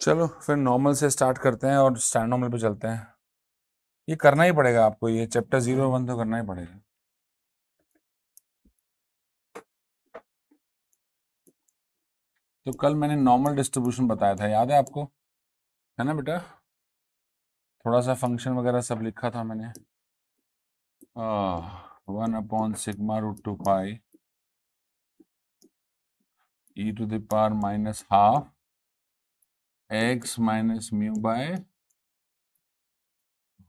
चलो फिर नॉर्मल से स्टार्ट करते हैं और स्टैंड नॉर्मल पे चलते हैं ये करना ही पड़ेगा आपको ये चैप्टर जीरो वन तो करना ही पड़ेगा तो कल मैंने नॉर्मल डिस्ट्रीब्यूशन बताया था याद है आपको है ना बेटा थोड़ा सा फंक्शन वगैरह सब लिखा था मैंने one upon sigma root two 2 pi e to the power minus minus mu by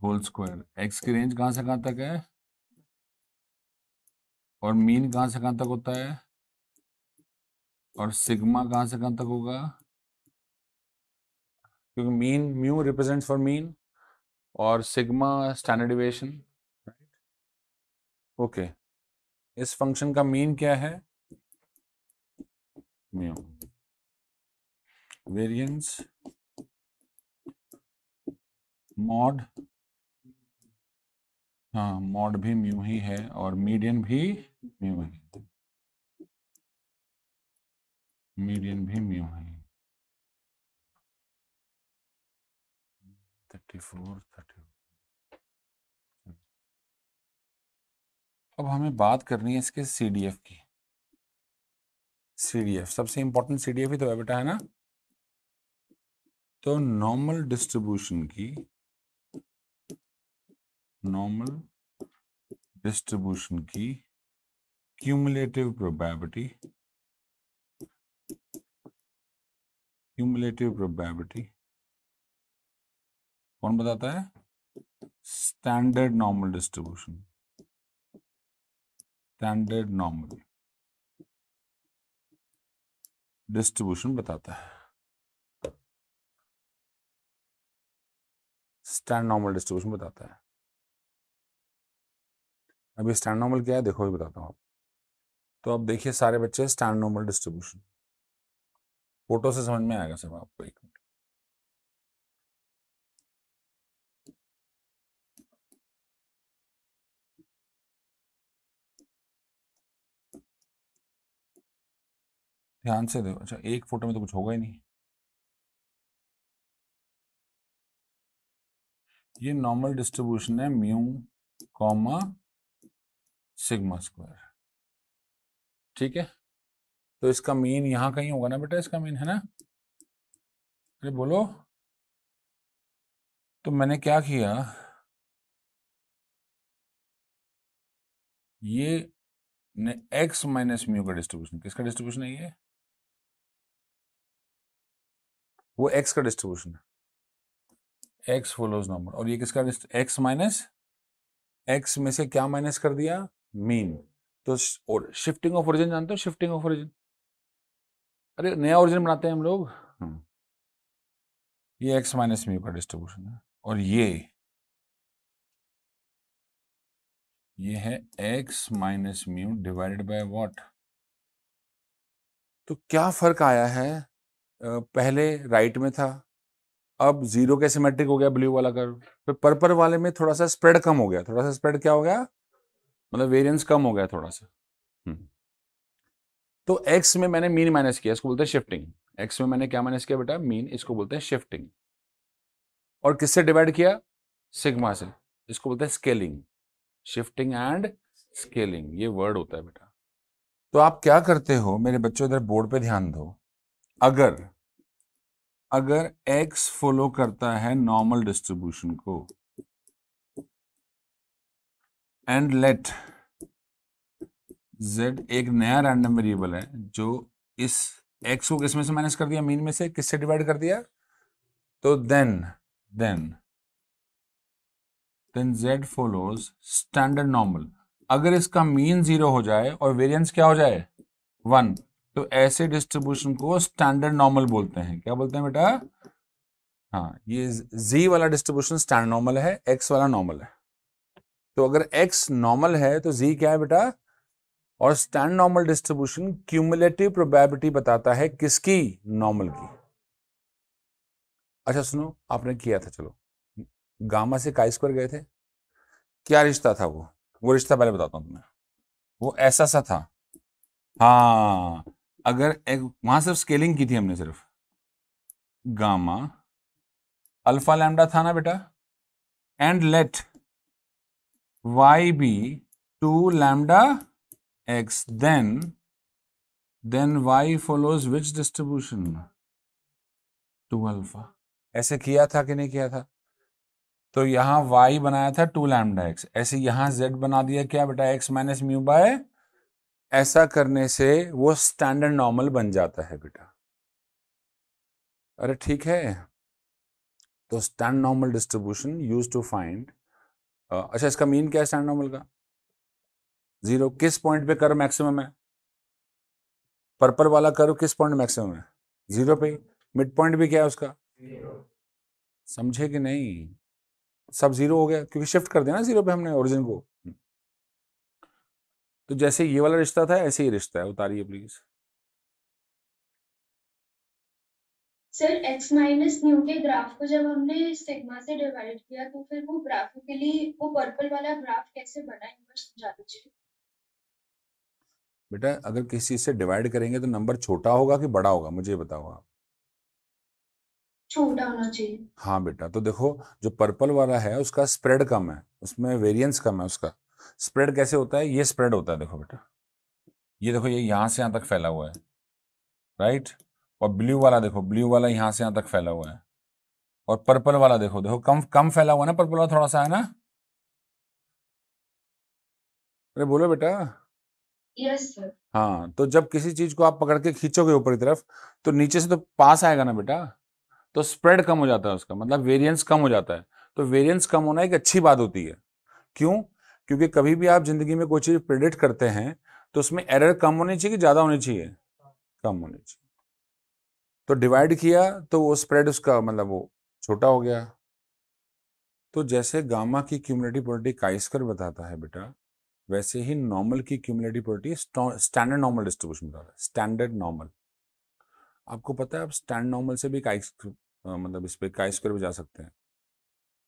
whole square x की रेंज कहाँ से कहां तक है और मीन कहाँ से कहां तक होता है और सिग्मा कहाँ से कहां तक होगा क्योंकि mean mu represents for mean और सिग्मा स्टैंडर्डिवेशन ओके okay. इस फंक्शन का मीन क्या है म्यू वेरिएंस मॉड हाँ मॉड भी म्यू ही है और मीडियन भी म्यू है मीडियन भी म्यू है थर्टी फोर थर्टी अब हमें बात करनी है इसके सी डी एफ की सी डी एफ सबसे इंपॉर्टेंट सी डी एफ ही तो है बेटा है ना तो नॉर्मल डिस्ट्रीब्यूशन की नॉर्मल डिस्ट्रीब्यूशन की क्यूमुलेटिव प्रोबेबिलिटी क्यूमुलेटिव प्रोबेबिलिटी कौन बताता है standard normal distribution standard normal distribution बताता है स्टैंड नॉर्मल डिस्ट्रीब्यूशन बताता है अभी स्टैंड नॉर्मल क्या है देखो भी बताता हूँ आप तो अब देखिए सारे बच्चे स्टैंड नॉर्मल डिस्ट्रीब्यूशन फोटो से समझ में आएगा सब आपको एक मिनट ध्यान से देखो अच्छा एक फोटो में तो कुछ होगा ही नहीं ये नॉर्मल डिस्ट्रीब्यूशन है म्यू कॉमा सिग्मा स्क्वायर ठीक है तो इसका मीन यहां कहीं होगा ना बेटा इसका मीन है ना अरे बोलो तो मैंने क्या किया ये ने एक्स माइनस म्यू का डिस्ट्रीब्यूशन किसका डिस्ट्रीब्यूशन है ये वो एक्स का डिस्ट्रीब्यूशन है एक्स फॉलोज नंबर और ये किसका एक्स माइनस एक्स में से क्या माइनस कर दिया मीन तो और शिफ्टिंग ऑफ ओरिजिन जानते हो शिफ्टिंग ऑफ ओरिजिन अरे नया ओरिजिन बनाते हैं हम लोग हम्म। ये एक्स माइनस म्यू का डिस्ट्रीब्यूशन है और ये ये है x minus mu divided by what तो क्या फर्क आया है पहले राइट में था अब जीरो के सिमेट्रिक हो गया ब्लू वाला कर्व फिर पर्पल वाले में थोड़ा सा स्प्रेड कम हो गया थोड़ा सा स्प्रेड क्या हो गया मतलब वेरियंस कम हो गया थोड़ा सा हम्म। तो एक्स में मैंने मीन माइनस किया इसको बोलते हैं शिफ्टिंग एक्स में मैंने क्या माइनस किया बेटा मीन इसको बोलते हैं शिफ्टिंग और किससे डिवाइड किया सिग्मा से इसको बोलते हैं स्केलिंग शिफ्टिंग एंड स्केलिंग ये वर्ड होता है बेटा तो आप क्या करते हो मेरे बच्चों इधर बोर्ड पे ध्यान दो अगर अगर x फॉलो करता है नॉर्मल डिस्ट्रीब्यूशन को एंड लेट z एक नया रैंडम वेरिएबल है जो इस x को किसमें से माइनस कर दिया मीन में से किससे डिवाइड कर दिया तो then then then z follows standard normal अगर इसका मीन जीरो हो जाए और वेरिएंस क्या हो जाए वन तो ऐसे डिस्ट्रीब्यूशन को स्टैंडर्ड नॉर्मल बोलते हैं क्या बोलते हैं बेटा हाँ ये z वाला डिस्ट्रीब्यूशन स्टैंडर्ड नॉर्मल है x वाला नॉर्मल है तो अगर x नॉर्मल है तो z क्या है बेटा और stand normal distribution cumulative probability बताता है किसकी नॉर्मल की अच्छा सुनो आपने किया था चलो गामा से काइस पर गए थे क्या रिश्ता था वो वो रिश्ता पहले बताता हूं तुम्हें वो ऐसा सा था हाँ अगर एक वहां सिर्फ स्केलिंग की थी हमने सिर्फ गामा अल्फा लैमडा था ना बेटा and let y be two lambda x then then y follows which distribution two alpha ऐसे किया था कि नहीं किया था तो यहां y बनाया था टू लैमडा एक्स ऐसे यहां z बना दिया क्या बेटा x माइनस म्यू बाय ऐसा करने से वो स्टैंडर्ड नॉर्मल बन जाता है बेटा अरे ठीक है तो stand normal distribution use to find अच्छा इसका मीन क्या है स्टैंड नॉर्मल का जीरो किस पॉइंट पे कर मैक्सिमम है पर्पल वाला करो किस पॉइंट मैक्सिमम है जीरो पे मिड पॉइंट भी क्या है उसका समझे कि नहीं सब जीरो हो गया क्योंकि शिफ्ट कर देना जीरो पे हमने ओरिजिन को तो जैसे ये वाला रिश्ता था ऐसे ही रिश्ता है उतारिए please sir x minus mu के ग्राफ को जब हमने सिग्मा से डिवाइड किया तो फिर वो ग्राफ के लिए वो पर्पल वाला ग्राफ कैसे बना इन्वर्स समझा दीजिए बेटा अगर किसी से डिवाइड करेंगे तो नंबर छोटा होगा कि बड़ा होगा मुझे बताओ आप छोटा होना चाहिए हाँ बेटा तो देखो जो पर्पल वाला है उसका स्प्रेड कम है उसमें वेरिएंस कम है उसका स्प्रेड कैसे होता है ये स्प्रेड होता है देखो बेटा ये देखो ये यहां से यहां तक फैला हुआ है राइट और ब्लू वाला देखो ब्लू वाला यहां से यहां तक फैला हुआ है और पर्पल वाला देखो देखो कम कम फैला हुआ ना पर्पल वाला थोड़ा सा है ना अरे बोलो बेटा यस सर हाँ तो जब किसी चीज को आप पकड़ के खींचोगे ऊपर की तरफ तो नीचे से तो पास आएगा ना बेटा तो स्प्रेड कम हो जाता है उसका मतलब वेरिएंस कम हो जाता है तो वेरिएंस कम होना एक अच्छी बात होती है क्यों क्योंकि कभी भी आप जिंदगी में कोई चीज़ प्रिडिक्ट करते हैं तो उसमें एरर कम होनी चाहिए कि ज़्यादा होनी चाहिए कम होनी चाहिए तो डिवाइड किया तो वो स्प्रेड उसका मतलब वो छोटा हो गया तो जैसे गामा की क्यूमुलेटिव प्रॉपर्टी काइस्कर बताता है बेटा वैसे ही नॉर्मल की cumulative property standard normal distribution बताता है स्टैंडर्ड नॉर्मल आपको पता है आप स्टैंड नॉर्मल से भी काइस्कर मतलब इस पर काइस्कर भी जा सकते हैं